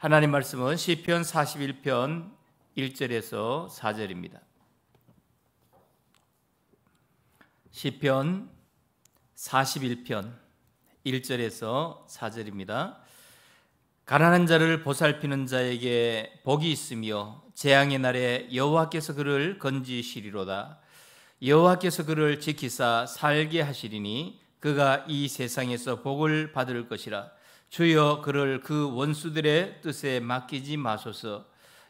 하나님 말씀은 시편 41편 1절에서 4절입니다. 시편 41편 1절에서 4절입니다. 가난한 자를 보살피는 자에게 복이 있으며 재앙의 날에 여호와께서 그를 건지시리로다. 여호와께서 그를 지키사 살게 하시리니 그가 이 세상에서 복을 받을 것이라. 주여 그를 그 원수들의 뜻에 맡기지 마소서.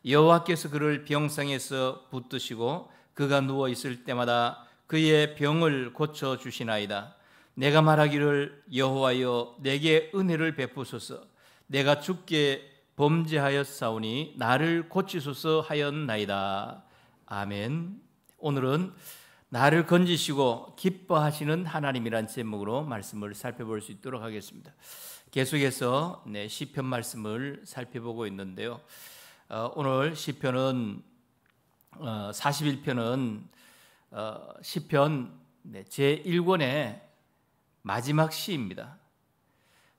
여호와께서 그를 병상에서 붙드시고 그가 누워 있을 때마다 그의 병을 고쳐 주시나이다. 내가 말하기를 여호와여 내게 은혜를 베푸소서. 내가 죽게 범죄하였사오니 나를 고치소서 하였나이다. 아멘. 오늘은 나를 건지시고 기뻐하시는 하나님이란 제목으로 말씀을 살펴볼 수 있도록 하겠습니다. 계속해서 네, 시편 말씀을 살펴보고 있는데요. 어, 오늘 시편은 어, 41편은 어, 시편 네, 제 1권의 마지막 시입니다.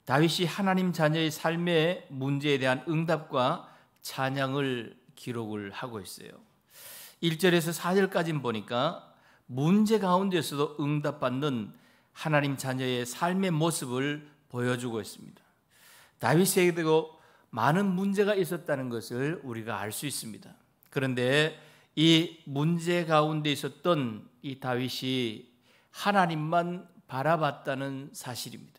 다윗이 하나님 자녀의 삶의 문제에 대한 응답과 찬양을 기록을 하고 있어요. 1절에서 4절까지 보니까 문제 가운데서도 응답받는 하나님 자녀의 삶의 모습을 보여주고 있습니다. 다윗에게도 많은 문제가 있었다는 것을 우리가 알 수 있습니다. 그런데 이 문제 가운데 있었던 이 다윗이 하나님만 바라봤다는 사실입니다.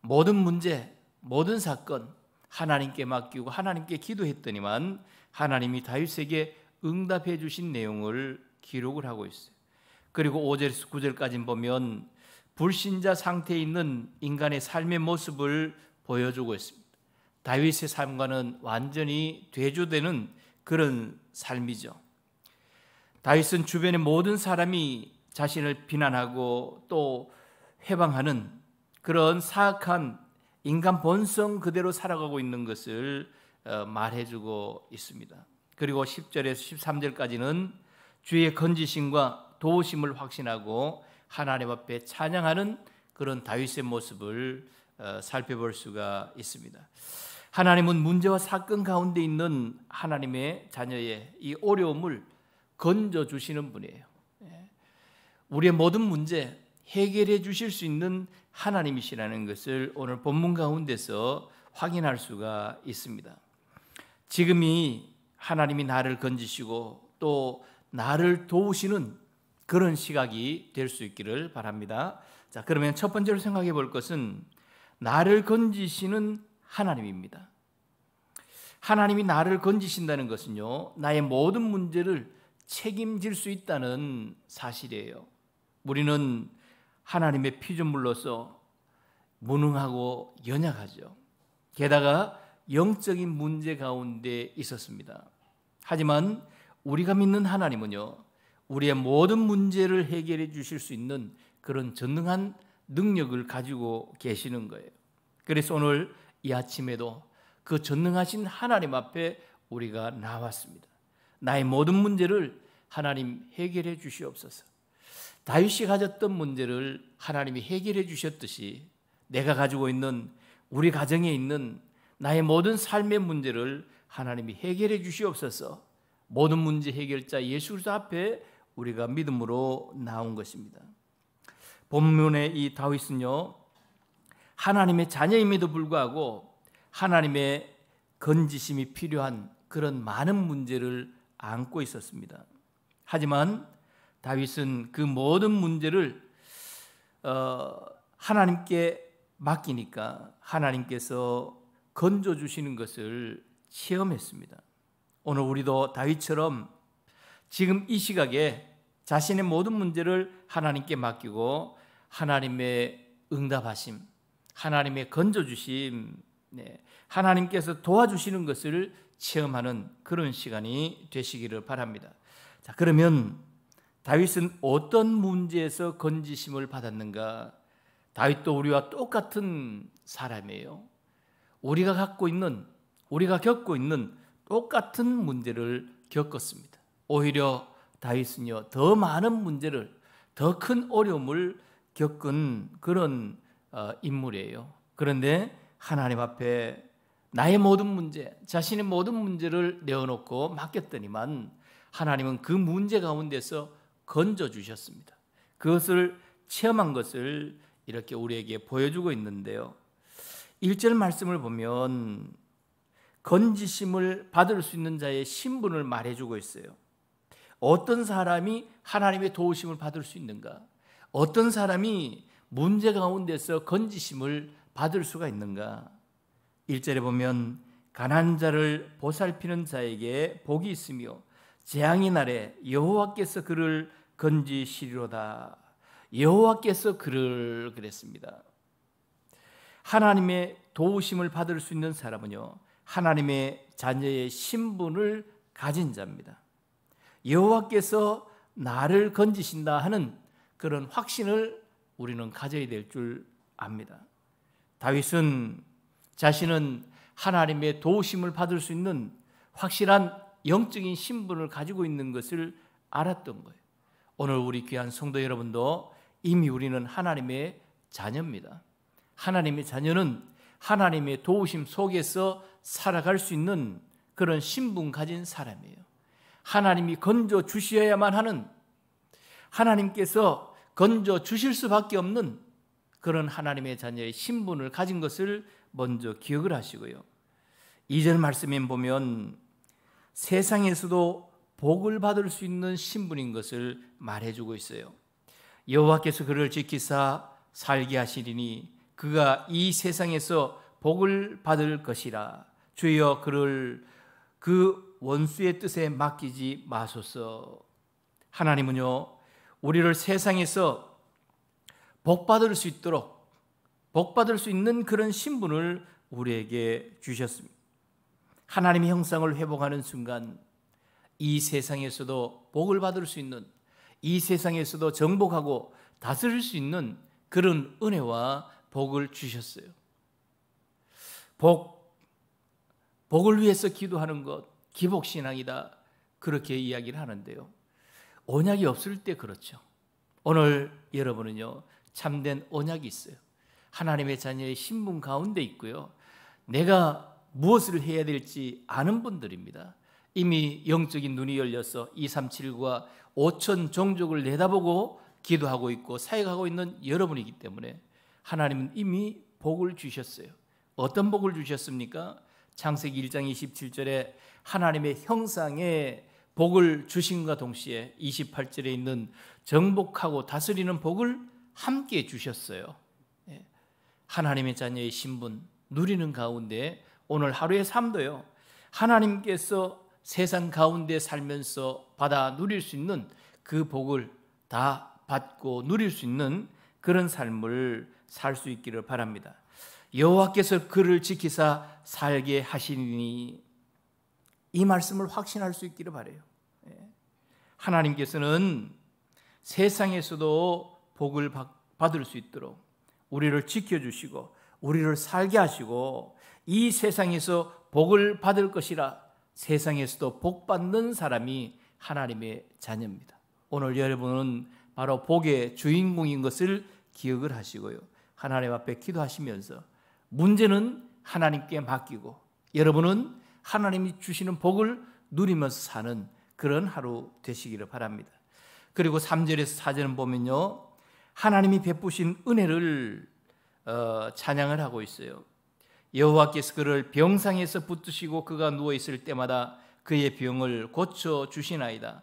모든 문제, 모든 사건 하나님께 맡기고 하나님께 기도했더니만 하나님이 다윗에게 응답해 주신 내용을 기록을 하고 있어요. 그리고 5절에서 9절까지 보면 불신자 상태에 있는 인간의 삶의 모습을 보여주고 있습니다. 다윗의 삶과는 완전히 대조되는 그런 삶이죠. 다윗은 주변의 모든 사람이 자신을 비난하고 또 해방하는 그런 사악한 인간 본성 그대로 살아가고 있는 것을 어, 말해주고 있습니다. 그리고 10절에서 13절까지는 주의 건지심과 도우심을 확신하고 하나님 앞에 찬양하는 그런 다윗의 모습을 어, 살펴볼 수가 있습니다. 하나님은 문제와 사건 가운데 있는 하나님의 자녀의 이 어려움을 건져 주시는 분이에요. 예. 우리의 모든 문제 해결해 주실 수 있는 하나님이시라는 것을 오늘 본문 가운데서 확인할 수가 있습니다. 지금이 하나님이 나를 건지시고 또 나를 도우시는 그런 시각이 될 수 있기를 바랍니다. 자, 그러면 첫 번째로 생각해 볼 것은 나를 건지시는 하나님입니다. 하나님이 나를 건지신다는 것은요, 나의 모든 문제를 책임질 수 있다는 사실이에요. 우리는 하나님의 피조물로서 무능하고 연약하죠. 게다가 영적인 문제 가운데 있었습니다. 하지만 우리가 믿는 하나님은요, 우리의 모든 문제를 해결해 주실 수 있는 그런 전능한 능력을 가지고 계시는 거예요. 그래서 오늘 이 아침에도 그 전능하신 하나님 앞에 우리가 나왔습니다. 나의 모든 문제를 하나님 해결해 주시옵소서. 다윗이 가졌던 문제를 하나님이 해결해 주셨듯이 내가 가지고 있는 우리 가정에 있는 나의 모든 삶의 문제를 하나님이 해결해 주시옵소서. 모든 문제 해결자 예수 그리스도 앞에 우리가 믿음으로 나온 것입니다. 본문의 이 다윗은요 하나님의 자녀임에도 불구하고 하나님의 건지심이 필요한 그런 많은 문제를 안고 있었습니다. 하지만 다윗은 그 모든 문제를 어, 하나님께 맡기니까 하나님께서 건져 주시는 것을 체험했습니다. 오늘 우리도 다윗처럼 지금 이 시각에 자신의 모든 문제를 하나님께 맡기고 하나님의 응답하심, 하나님의 건져주심, 네, 하나님께서 도와주시는 것을 체험하는 그런 시간이 되시기를 바랍니다. 자, 그러면 다윗은 어떤 문제에서 건지심을 받았는가? 다윗도 우리와 똑같은 사람이에요. 우리가 갖고 있는, 우리가 겪고 있는 똑같은 문제를 겪었습니다. 오히려 다윗은요, 더 많은 문제를, 더 큰 어려움을 겪은 그런 어, 인물이에요. 그런데 하나님 앞에 나의 모든 문제, 자신의 모든 문제를 내어놓고 맡겼더니만 하나님은 그 문제 가운데서 건져주셨습니다. 그것을 체험한 것을 이렇게 우리에게 보여주고 있는데요. 1절 말씀을 보면 건지심을 받을 수 있는 자의 신분을 말해주고 있어요. 어떤 사람이 하나님의 도우심을 받을 수 있는가? 어떤 사람이 문제 가운데서 건지심을 받을 수가 있는가? 1절에 보면 가난 자를 보살피는 자에게 복이 있으며 재앙의 날에 여호와께서 그를 건지시리로다. 여호와께서 그를 그랬습니다. 하나님의 도우심을 받을 수 있는 사람은요. 하나님의 자녀의 신분을 가진 자입니다. 여호와께서 나를 건지신다 하는 그런 확신을 우리는 가져야 될 줄 압니다. 다윗은 자신은 하나님의 도우심을 받을 수 있는 확실한 영적인 신분을 가지고 있는 것을 알았던 거예요. 오늘 우리 귀한 성도 여러분도 이미 우리는 하나님의 자녀입니다. 하나님의 자녀는 하나님의 도우심 속에서 살아갈 수 있는 그런 신분 가진 사람이에요. 하나님이 건져 주셔야만 하는 하나님께서 건져 주실 수밖에 없는 그런 하나님의 자녀의 신분을 가진 것을 먼저 기억을 하시고요. 2절 말씀에 보면 세상에서도 복을 받을 수 있는 신분인 것을 말해주고 있어요. 여호와께서 그를 지키사 살게 하시리니 그가 이 세상에서 복을 받을 것이라 주여 그를 그 원수의 뜻에 맡기지 마소서. 하나님은요, 우리를 세상에서 복받을 수 있도록 복받을 수 있는 그런 신분을 우리에게 주셨습니다. 하나님의 형상을 회복하는 순간 이 세상에서도 복을 받을 수 있는 이 세상에서도 정복하고 다스릴 수 있는 그런 은혜와 복을 주셨어요. 복, 복을 위해서 기도하는 것, 기복신앙이다. 그렇게 이야기를 하는데요. 언약이 없을 때 그렇죠. 오늘 여러분은요, 참된 언약이 있어요. 하나님의 자녀의 신분 가운데 있고요. 내가 무엇을 해야 될지 아는 분들입니다. 이미 영적인 눈이 열려서 237과 5천 종족을 내다보고 기도하고 있고 사역하고 있는 여러분이기 때문에 하나님은 이미 복을 주셨어요. 어떤 복을 주셨습니까? 창세기 1장 27절에 하나님의 형상에 복을 주신과 동시에 28절에 있는 정복하고 다스리는 복을 함께 주셨어요. 예. 하나님의 자녀의 신분 누리는 가운데 오늘 하루의 삶도요. 하나님께서 세상 가운데 살면서 받아 누릴 수 있는 그 복을 다 받고 누릴 수 있는 그런 삶을 살 수 있기를 바랍니다. 여호와께서 그를 지키사 살게 하시니 이 말씀을 확신할 수 있기를 바래요. 예. 하나님께서는 세상에서도 복을 받을 수 있도록 우리를 지켜주시고 우리를 살게 하시고 이 세상에서 복을 받을 것이라 세상에서도 복 받는 사람이 하나님의 자녀입니다. 오늘 여러분은 바로 복의 주인공인 것을 기억을 하시고요. 하나님 앞에 기도하시면서 문제는 하나님께 맡기고 여러분은 하나님이 주시는 복을 누리면서 사는 그런 하루 되시기를 바랍니다. 그리고 3절에서 4절은 보면요. 하나님이 베푸신 은혜를 어, 찬양을 하고 있어요. 여호와께서 그를 병상에서 붙드시고 그가 누워 있을 때마다 그의 병을 고쳐 주시나이다.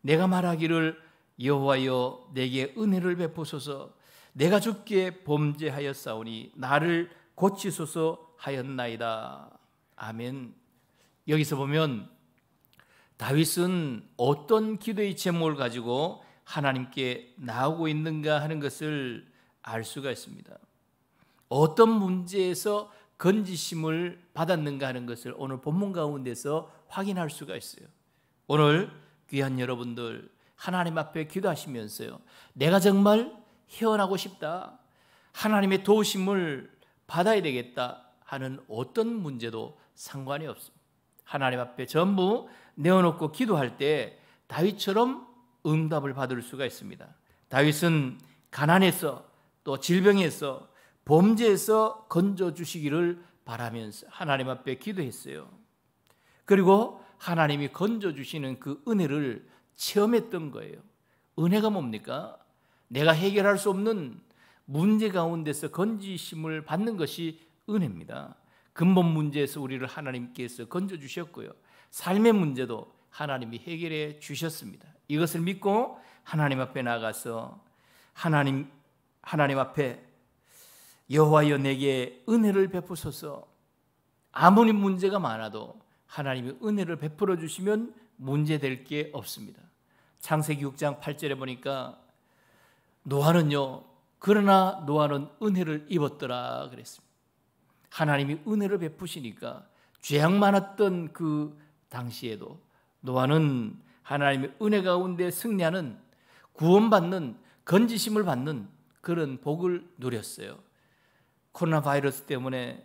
내가 말하기를 여호와여 내게 은혜를 베푸소서. 내가 죽게 범죄하였사오니 나를 고치소서 하였나이다. 아멘. 여기서 보면 다윗은 어떤 기도의 제목을 가지고 하나님께 나오고 있는가 하는 것을 알 수가 있습니다. 어떤 문제에서 건지심을 받았는가 하는 것을 오늘 본문 가운데서 확인할 수가 있어요. 오늘 귀한 여러분들 하나님 앞에 기도하시면서요. 내가 정말 헤어나고 싶다. 하나님의 도우심을 받아야 되겠다 하는 어떤 문제도 상관이 없습니다. 하나님 앞에 전부 내어놓고 기도할 때 다윗처럼 응답을 받을 수가 있습니다. 다윗은 가난에서 또 질병에서 범죄에서 건져 주시기를 바라면서 하나님 앞에 기도했어요. 그리고 하나님이 건져 주시는 그 은혜를 체험했던 거예요. 은혜가 뭡니까? 내가 해결할 수 없는 문제 가운데서 건지심을 받는 것이 은혜입니다. 근본 문제에서 우리를 하나님께서 건져 주셨고요. 삶의 문제도 하나님이 해결해 주셨습니다. 이것을 믿고 하나님 앞에 나가서 하나님 하나님 앞에 여호와여 내게 은혜를 베푸소서. 아무리 문제가 많아도 하나님이 은혜를 베풀어 주시면 문제될 게 없습니다. 창세기 6장 8절에 보니까 노아는요 그러나 노아는 은혜를 입었더라 그랬습니다. 하나님이 은혜를 베푸시니까 죄악 많았던 그 당시에도 노아는 하나님의 은혜 가운데 승리하는 구원받는 건지심을 받는 그런 복을 누렸어요. 코로나 바이러스 때문에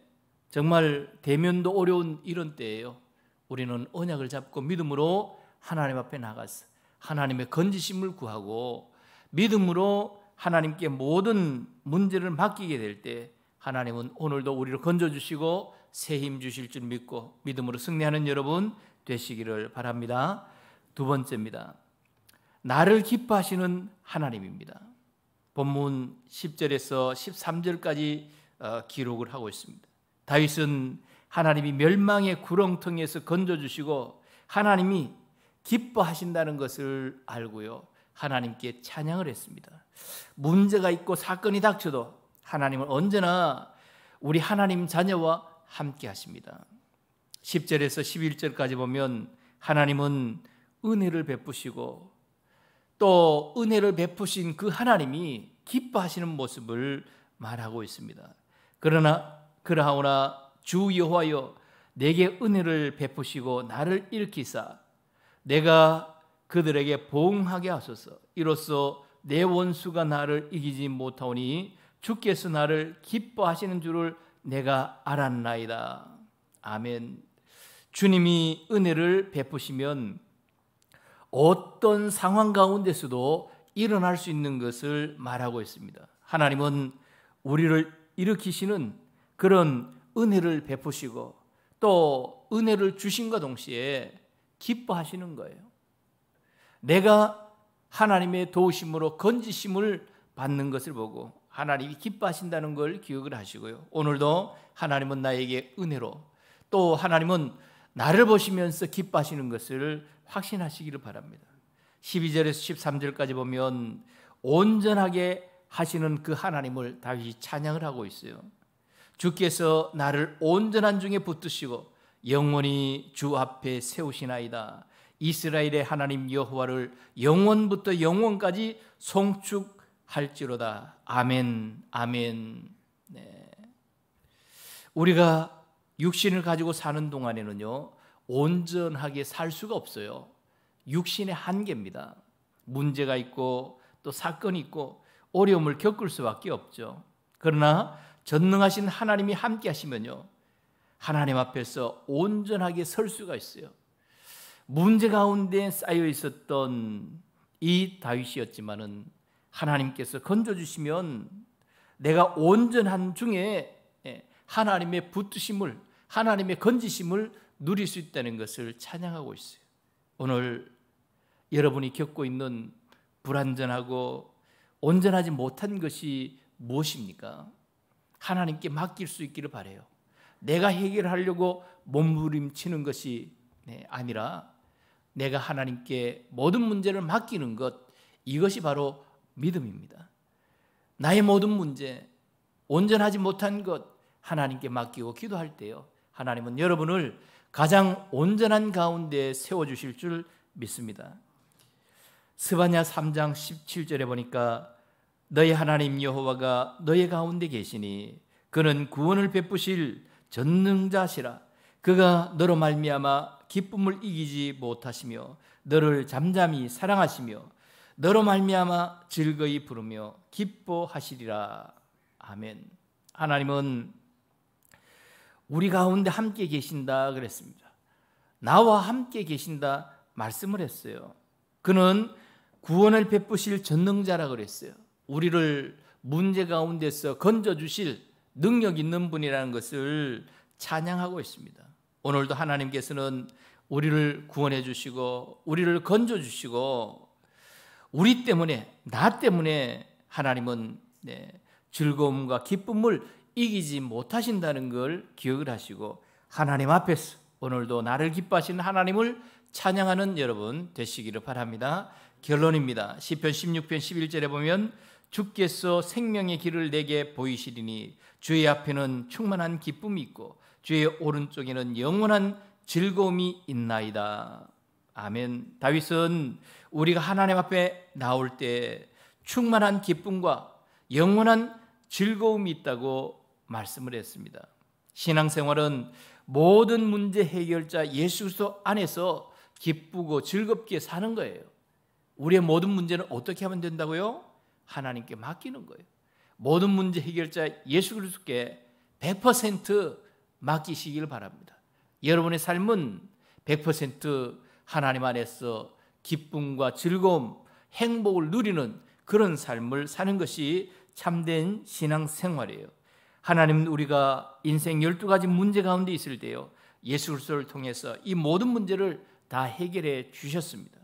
정말 대면도 어려운 이런 때예요. 우리는 언약을 잡고 믿음으로 하나님 앞에 나가서 하나님의 건지심을 구하고 믿음으로 하나님께 모든 문제를 맡기게 될 때 하나님은 오늘도 우리를 건져주시고 새 힘 주실 줄 믿고 믿음으로 승리하는 여러분 되시기를 바랍니다. 두 번째입니다. 나를 기뻐하시는 하나님입니다. 본문 10절에서 13절까지 어, 기록을 하고 있습니다. 다윗은 하나님이 멸망의 구렁텅이에서 건져주시고 하나님이 기뻐하신다는 것을 알고요. 하나님께 찬양을 했습니다. 문제가 있고 사건이 닥쳐도 하나님은 언제나 우리 하나님 자녀와 함께 하십니다. 10절에서 11절까지 보면 하나님은 은혜를 베푸시고 또 은혜를 베푸신 그 하나님이 기뻐하시는 모습을 말하고 있습니다. 그러나 그러하오나 주 여호와여 내게 은혜를 베푸시고 나를 일으키사 내가 그들에게 보응하게 하소서 이로써 내 원수가 나를 이기지 못하오니 주께서 나를 기뻐하시는 줄을 내가 알았나이다. 아멘. 주님이 은혜를 베푸시면 어떤 상황 가운데서도 일어날 수 있는 것을 말하고 있습니다. 하나님은 우리를 일으키시는 그런 은혜를 베푸시고 또 은혜를 주신과 동시에 기뻐하시는 거예요. 내가 하나님의 도우심으로 건지심을 받는 것을 보고 하나님이 기뻐하신다는 걸 기억을 하시고요. 오늘도 하나님은 나에게 은혜로 또 하나님은 나를 보시면서 기뻐하시는 것을 확신하시기를 바랍니다. 12절에서 13절까지 보면 온전하게 하시는 그 하나님을 다윗 찬양을 하고 있어요. 주께서 나를 온전한 중에 붙드시고 영원히 주 앞에 세우시나이다. 이스라엘의 하나님 여호와를 영원부터 영원까지 송축할지로다. 아멘, 아멘. 네. 우리가 육신을 가지고 사는 동안에는요, 온전하게 살 수가 없어요. 육신의 한계입니다. 문제가 있고 또 사건이 있고 어려움을 겪을 수밖에 없죠. 그러나 전능하신 하나님이 함께 하시면요. 하나님 앞에서 온전하게 설 수가 있어요. 문제 가운데 쌓여 있었던 이 다윗이었지만은 하나님께서 건져 주시면 내가 온전한 중에 예, 하나님의 붙드심을 하나님의 건지심을 누릴 수 있다는 것을 찬양하고 있어요. 오늘 여러분이 겪고 있는 불완전하고 온전하지 못한 것이 무엇입니까? 하나님께 맡길 수 있기를 바래요. 내가 해결하려고 몸부림치는 것이 네, 아니라 내가 하나님께 모든 문제를 맡기는 것 이것이 바로 믿음입니다. 나의 모든 문제 온전하지 못한 것 하나님께 맡기고 기도할 때요. 하나님은 여러분을 가장 온전한 가운데 세워 주실 줄 믿습니다. 스바냐 3장 17절에 보니까 너희 하나님 여호와가 너희 가운데 계시니 그는 구원을 베푸실 전능자시라 그가 너로 말미암아 기쁨을 이기지 못하시며 너를 잠잠히 사랑하시며 너로 말미암아 즐거이 부르며 기뻐하시리라. 아멘. 하나님은 우리 가운데 함께 계신다 그랬습니다. 나와 함께 계신다 말씀을 했어요. 그는 구원을 베푸실 전능자라 그랬어요. 우리를 문제 가운데서 건져 주실 능력 있는 분이라는 것을 찬양하고 있습니다. 오늘도 하나님께서는 우리를 구원해 주시고 우리를 건져 주시고 우리 때문에 나 때문에 하나님은 네, 즐거움과 기쁨을 이기지 못하신다는 걸 기억을 하시고 하나님 앞에서 오늘도 나를 기뻐하시는 하나님을 찬양하는 여러분 되시기를 바랍니다. 결론입니다. 시편 16편 11절에 보면 주께서 생명의 길을 내게 보이시리니 주의 앞에는 충만한 기쁨이 있고 주의 오른쪽에는 영원한 즐거움이 있나이다. 아멘. 다윗은 우리가 하나님 앞에 나올 때 충만한 기쁨과 영원한 즐거움이 있다고 말씀을 했습니다. 신앙생활은 모든 문제 해결자 예수 그리스도 안에서 기쁘고 즐겁게 사는 거예요. 우리의 모든 문제는 어떻게 하면 된다고요? 하나님께 맡기는 거예요. 모든 문제 해결자 예수 그리스도께 100% 맡기시길 바랍니다. 여러분의 삶은 100% 하나님 안에서 기쁨과 즐거움, 행복을 누리는 그런 삶을 사는 것이 참된 신앙 생활이에요. 하나님은 우리가 인생 12가지 문제 가운데 있을 때요. 예수 그리스도를 통해서 이 모든 문제를 다 해결해 주셨습니다.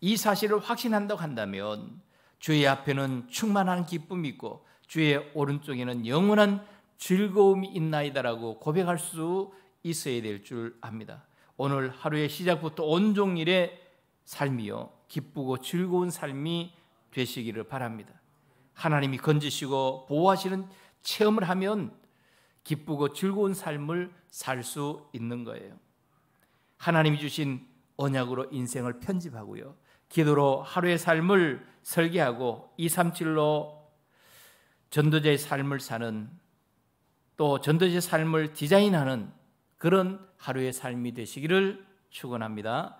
이 사실을 확신한다고 한다면 주의 앞에는 충만한 기쁨이 있고 주의 오른쪽에는 영원한 즐거움이 있나이다라고 고백할 수 있어야 될 줄 압니다. 오늘 하루의 시작부터 온종일의 삶이요 기쁘고 즐거운 삶이 되시기를 바랍니다. 하나님이 건지시고 보호하시는 체험을 하면 기쁘고 즐거운 삶을 살 수 있는 거예요. 하나님이 주신 언약으로 인생을 편집하고요. 기도로 하루의 삶을 설계하고 237로 전도자의 삶을 사는 또 전도자의 삶을 디자인하는 그런 하루의 삶이 되시기를 축원합니다.